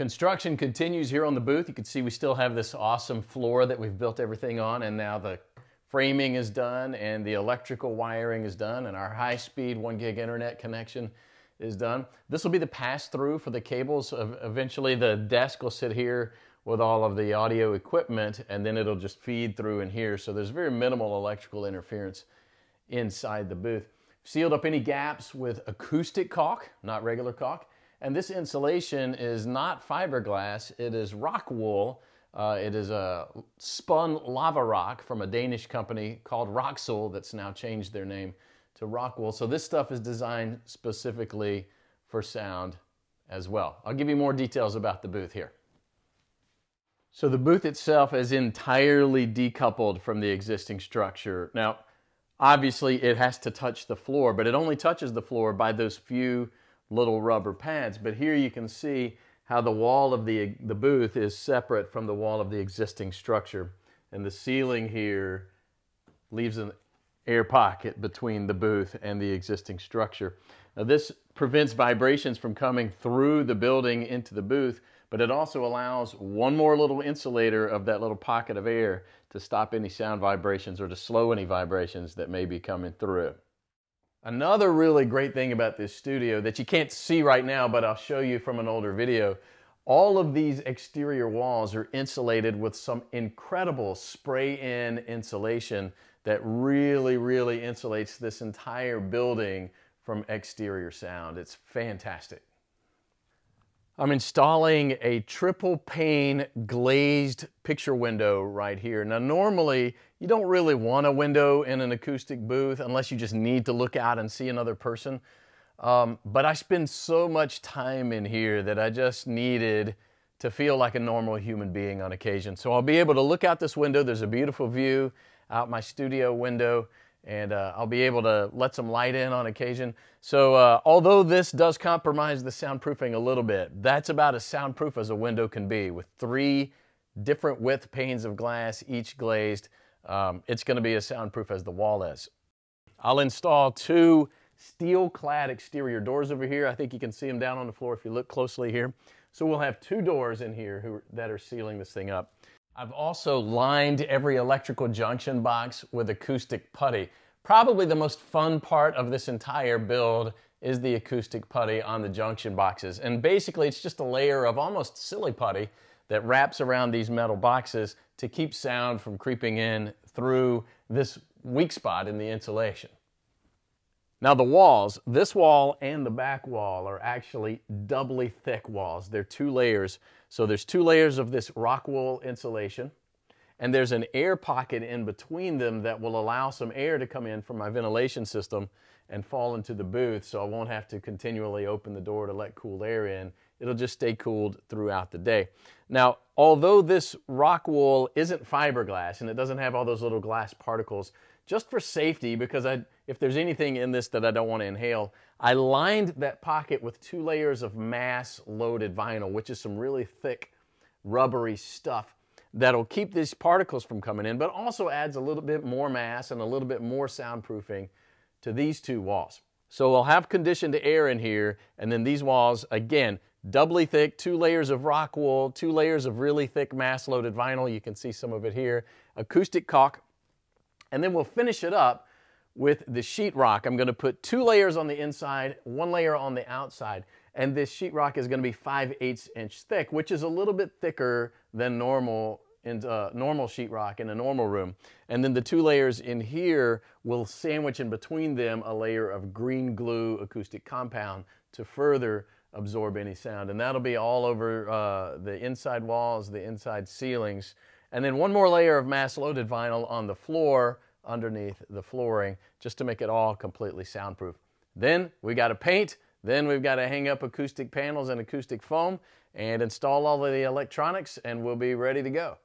Construction continues here on the booth. You can see we still have this awesome floor that we've built everything on and now the framing is done and the electrical wiring is done and our high-speed one gig internet connection is done. This will be the pass-through for the cables. Eventually the desk will sit here with all of the audio equipment and then it'll just feed through in here. So there's very minimal electrical interference inside the booth. Sealed up any gaps with acoustic caulk, not regular caulk. And this insulation is not fiberglass, it is rock wool. Uh, it is a spun lava rock from a Danish company called Roxul that's now changed their name to Rockwool. So this stuff is designed specifically for sound as well. I'll give you more details about the booth here. So the booth itself is entirely decoupled from the existing structure. Now, obviously it has to touch the floor, but it only touches the floor by those few little rubber pads. But here you can see how the wall of the, the booth is separate from the wall of the existing structure. And the ceiling here leaves an air pocket between the booth and the existing structure. Now, this prevents vibrations from coming through the building into the booth, but it also allows one more little insulator of that little pocket of air to stop any sound vibrations or to slow any vibrations that may be coming through. Another really great thing about this studio that you can't see right now, but I'll show you from an older video, all of these exterior walls are insulated with some incredible spray-in insulation that really, really insulates this entire building from exterior sound. It's fantastic. I'm installing a triple pane glazed picture window right here. Now normally you don't really want a window in an acoustic booth unless you just need to look out and see another person. Um, but I spend so much time in here that I just needed to feel like a normal human being on occasion. So I'll be able to look out this window. There's a beautiful view out my studio window and uh, I'll be able to let some light in on occasion. So uh, although this does compromise the soundproofing a little bit, that's about as soundproof as a window can be with three different width panes of glass, each glazed. Um, it's gonna be as soundproof as the wall is. I'll install two steel clad exterior doors over here. I think you can see them down on the floor if you look closely here. So we'll have two doors in here who, that are sealing this thing up. I've also lined every electrical junction box with acoustic putty. Probably the most fun part of this entire build is the acoustic putty on the junction boxes. And basically it's just a layer of almost silly putty that wraps around these metal boxes to keep sound from creeping in through this weak spot in the insulation. Now the walls, this wall and the back wall are actually doubly thick walls. They're two layers. So there's two layers of this rock wool insulation and there's an air pocket in between them that will allow some air to come in from my ventilation system and fall into the booth so I won't have to continually open the door to let cool air in. It'll just stay cooled throughout the day. Now, although this rock wool isn't fiberglass and it doesn't have all those little glass particles, just for safety because I, if there's anything in this that I don't want to inhale, I lined that pocket with two layers of mass loaded vinyl, which is some really thick, rubbery stuff that'll keep these particles from coming in, but also adds a little bit more mass and a little bit more soundproofing to these two walls. So we'll have conditioned air in here, and then these walls, again, doubly thick, two layers of rock wool, two layers of really thick mass-loaded vinyl. You can see some of it here. Acoustic caulk, and then we'll finish it up with the sheetrock. I'm gonna put two layers on the inside, one layer on the outside. And this sheetrock is gonna be 5 8 inch thick, which is a little bit thicker than normal in uh, normal sheetrock in a normal room. And then the two layers in here will sandwich in between them a layer of green glue acoustic compound to further absorb any sound. And that'll be all over uh, the inside walls, the inside ceilings, and then one more layer of mass loaded vinyl on the floor underneath the flooring just to make it all completely soundproof. Then we got to paint. Then we've got to hang up acoustic panels and acoustic foam and install all of the electronics and we'll be ready to go.